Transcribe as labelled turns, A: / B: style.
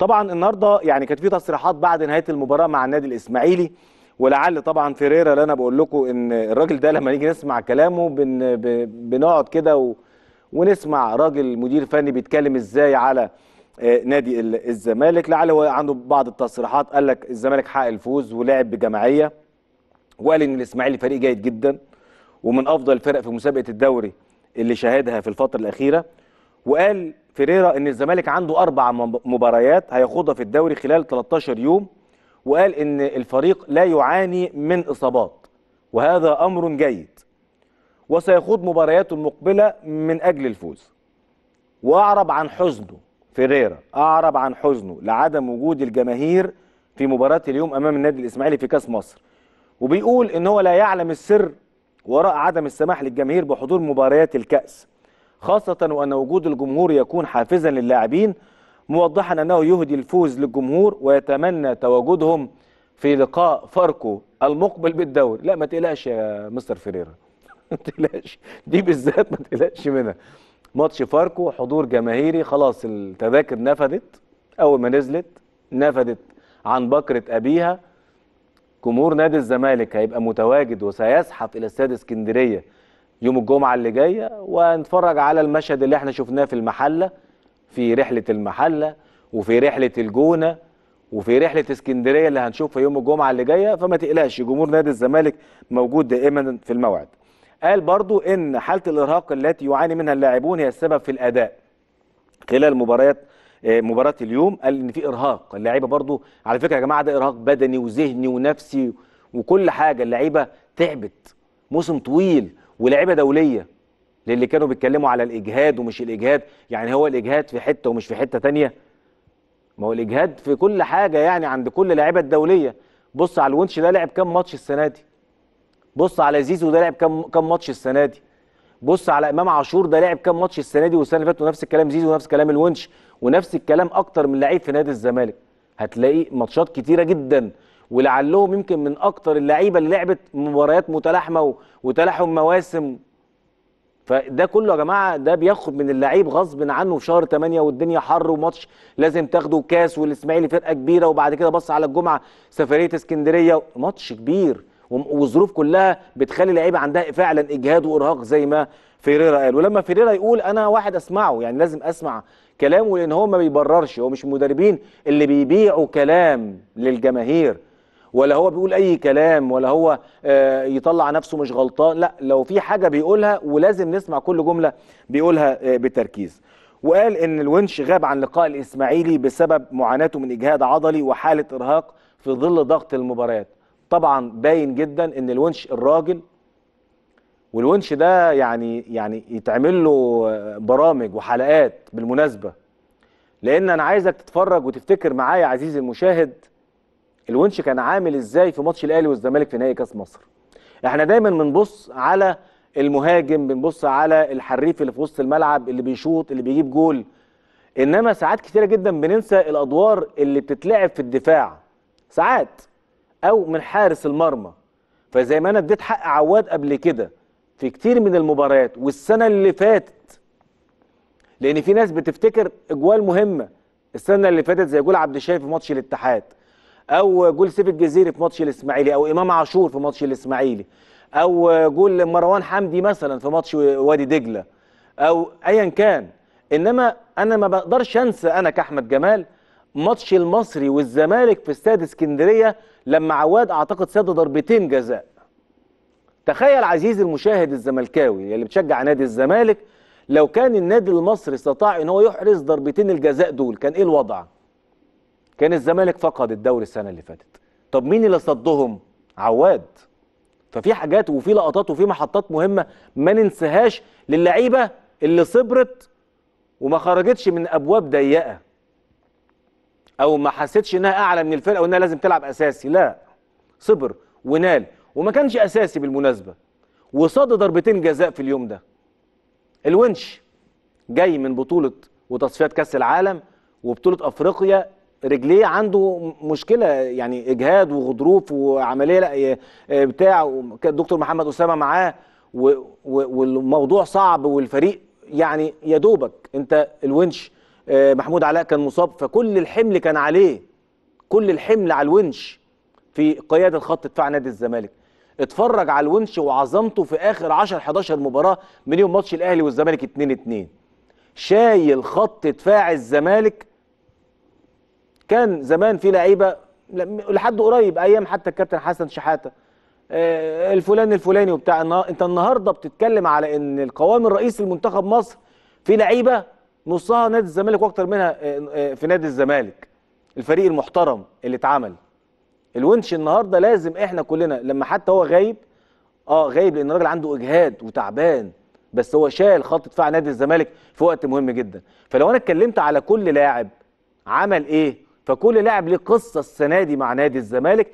A: طبعا النهارده يعني كانت في تصريحات بعد نهايه المباراه مع النادي الاسماعيلي ولعل طبعا فيريرا اللي انا بقول لكم ان الراجل ده لما نيجي نسمع كلامه بن بنقعد كده و... ونسمع راجل مدير فني بيتكلم ازاي على آه، نادي الزمالك لعل هو عنده بعض التصريحات قال لك الزمالك حقق الفوز ولعب بجماعيه وقال ان الاسماعيلي فريق جيد جدا ومن افضل الفرق في مسابقه الدوري اللي شاهدها في الفتره الاخيره وقال فيريرا ان الزمالك عنده اربع مباريات هيخوضها في الدوري خلال 13 يوم وقال ان الفريق لا يعاني من اصابات وهذا امر جيد وسيخوض مبارياته المقبله من اجل الفوز واعرب عن حزنه فيريرا اعرب عن حزنه لعدم وجود الجماهير في مباراه اليوم امام النادي الاسماعيلي في كاس مصر وبيقول ان هو لا يعلم السر وراء عدم السماح للجماهير بحضور مباريات الكاس خاصة وأن وجود الجمهور يكون حافزا للاعبين موضحا أنه يهدي الفوز للجمهور ويتمنى تواجدهم في لقاء فاركو المقبل بالدوري لا ما تقلقش يا مستر فريرا ما تقلقش دي بالذات ما تقلقش منها ماتش فاركو حضور جماهيري خلاص التذاكر نفدت أول ما نزلت نفدت عن بكرة أبيها جمهور نادي الزمالك هيبقى متواجد وسيزحف إلى استاد اسكندرية يوم الجمعة اللي جاية ونتفرج على المشهد اللي احنا شفناه في المحلة في رحلة المحلة وفي رحلة الجونة وفي رحلة اسكندرية اللي هنشوفها يوم الجمعة اللي جاية فما تقلقش جمهور نادي الزمالك موجود دائما في الموعد قال برضو ان حالة الارهاق التي يعاني منها اللاعبون هي السبب في الاداء خلال مباريات آه، مباراة اليوم قال ان في ارهاق اللعيبة برضو على فكرة يا جماعة ده ارهاق بدني وذهني ونفسي وكل حاجة اللعيبة تعبت موسم طويل ولاعيبه دوليه للي كانوا بيتكلموا على الاجهاد ومش الاجهاد يعني هو الاجهاد في حته ومش في حته تانية ما هو الاجهاد في كل حاجه يعني عند كل لعبة الدوليه بص على الونش ده لعب كام ماتش السنه دي بص على زيزو ده لعب كام كام ماتش السنه دي بص على امام عاشور ده لعب كام ماتش السنه دي والسنه اللي فاتت ونفس الكلام زيزو ونفس الكلام الونش ونفس الكلام اكتر من لعيب في نادي الزمالك هتلاقي ماتشات كتيره جدا ولعلهم يمكن من اكتر اللعيبه اللي لعبت مباريات متلاحمه وتلاحم مواسم فده كله يا جماعه ده بياخد من اللعيب غصب عنه في شهر 8 والدنيا حر وماتش لازم تاخده كاس والاسماعيلي فرقه كبيره وبعد كده بص على الجمعه سفريه اسكندريه ماتش كبير والظروف كلها بتخلي اللعيبه عندها فعلا اجهاد وارهاق زي ما فيريرا قال ولما فيريرا يقول انا واحد اسمعه يعني لازم اسمع كلامه لان هو ما بيبررش هو مش المدربين اللي بيبيعوا كلام للجماهير ولا هو بيقول اي كلام ولا هو آه، يطلع نفسه مش غلطان لا لو في حاجه بيقولها ولازم نسمع كل جمله بيقولها آه، بتركيز وقال ان الونش غاب عن لقاء الاسماعيلي بسبب معاناته من اجهاد عضلي وحاله ارهاق في ظل ضغط المباريات طبعا باين جدا ان الونش الراجل والونش ده يعني يعني يتعمل له آه، برامج وحلقات بالمناسبه لان انا عايزك تتفرج وتفتكر معايا عزيزي المشاهد الونش كان عامل ازاي في ماتش الاهلي والزمالك في نهائي كاس مصر احنا دايما بنبص على المهاجم بنبص على الحريف اللي في وسط الملعب اللي بيشوط اللي بيجيب جول انما ساعات كتيره جدا بننسى الادوار اللي بتتلعب في الدفاع ساعات او من حارس المرمى فزي ما انا اديت حق عواد قبل كده في كتير من المباريات والسنه اللي فاتت لان في ناس بتفتكر اجوال مهمه السنه اللي فاتت زي جول عبد الشافي في ماتش الاتحاد او جول سيف الجزيري في ماتش الاسماعيلي او امام عاشور في ماتش الاسماعيلي او جول مروان حمدي مثلا في ماتش وادي دجله او ايا كان انما انا ما بقدرش انسى انا كاحمد جمال ماتش المصري والزمالك في استاد اسكندريه لما عواد اعتقد سد ضربتين جزاء تخيل عزيزي المشاهد الزملكاوي اللي بتشجع نادي الزمالك لو كان النادي المصري استطاع ان هو يحرز ضربتين الجزاء دول كان ايه الوضع؟ كان الزمالك فقد الدوري السنه اللي فاتت طب مين اللي صدهم عواد ففي حاجات وفي لقطات وفي محطات مهمه ما ننساهاش للعيبه اللي صبرت وما خرجتش من ابواب ضيقه او ما حسيتش انها اعلى من الفرقه وانها لازم تلعب اساسي لا صبر ونال وما كانش اساسي بالمناسبه وصاد ضربتين جزاء في اليوم ده الونش جاي من بطوله وتصفيات كاس العالم وبطوله افريقيا رجليه عنده مشكله يعني اجهاد وغضروف وعمليه لا إيه، إيه، بتاع الدكتور محمد اسامه معاه والموضوع صعب والفريق يعني يا دوبك انت الونش إيه، محمود علاء كان مصاب فكل الحمل كان عليه كل الحمل على الونش في قياده خط دفاع نادي الزمالك اتفرج على الونش وعظمته في اخر 10 11 مباراه من يوم ماتش الاهلي والزمالك 2 2 شايل خط دفاع الزمالك كان زمان في لعيبه لحد قريب ايام حتى الكابتن حسن شحاته آه، الفلان الفلاني وبتاع انت النهارده بتتكلم على ان القوام الرئيسي لمنتخب مصر في لعيبه نصها نادي الزمالك واكتر منها آه، آه، في نادي الزمالك الفريق المحترم اللي اتعمل الونش النهارده لازم احنا كلنا لما حتى هو غايب اه غايب لان الراجل عنده اجهاد وتعبان بس هو شال خط دفاع نادي الزمالك في وقت مهم جدا فلو انا اتكلمت على كل لاعب عمل ايه فكل لاعب ليه قصه السنه دي مع نادي الزمالك